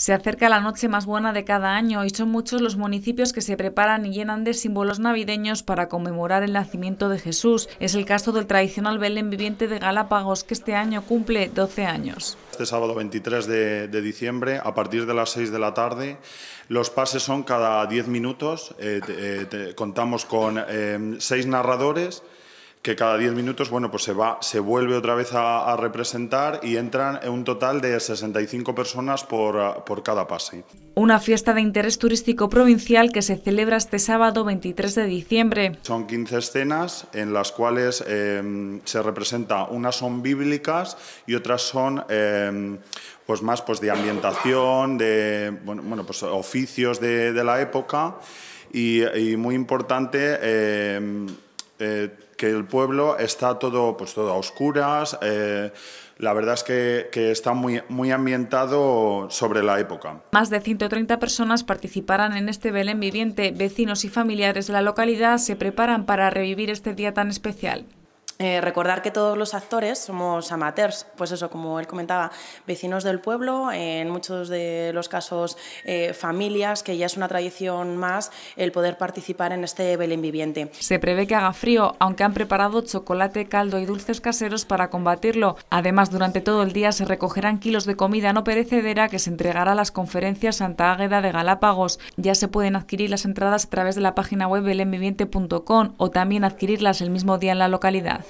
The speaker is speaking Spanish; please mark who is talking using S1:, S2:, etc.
S1: Se acerca la noche más buena de cada año y son muchos los municipios que se preparan y llenan de símbolos navideños para conmemorar el nacimiento de Jesús. Es el caso del tradicional Belén viviente de Galápagos que este año cumple 12 años.
S2: Este sábado 23 de, diciembre, a partir de las 6 de la tarde, los pases son cada 10 minutos. Eh, eh, contamos con eh, seis narradores que cada 10 minutos bueno, pues se, va, se vuelve otra vez a, representar y entran un total de 65 personas por, cada pase.
S1: Una fiesta de interés turístico provincial que se celebra este sábado 23 de diciembre.
S2: Son 15 escenas en las cuales em, se representa, unas son bíblicas y otras son... Em, pues más pues de ambientación, de bueno, pues oficios de, la época y, muy importante em, eh, que el pueblo está todo, pues todo a oscuras. Eh, la verdad es que, que, está muy, muy ambientado sobre la época.
S1: Más de 130 personas participarán en este Belén viviente. Vecinos y familiares de la localidad se preparan para revivir este día tan especial.
S3: Eh, recordar que todos los actores somos amateurs, pues eso, como él comentaba, vecinos del pueblo, en muchos de los casos eh, familias, que ya es una tradición más el poder participar en
S1: este Belén viviente. Se prevé que haga frío, aunque han preparado chocolate, caldo y dulces caseros para combatirlo. Además, durante todo el día se recogerán kilos de comida no perecedera que se entregará a las conferencias Santa Águeda de Galápagos. Ya se pueden adquirir las entradas a través de la página web belenviviente.com o también adquirirlas el mismo día en la localidad.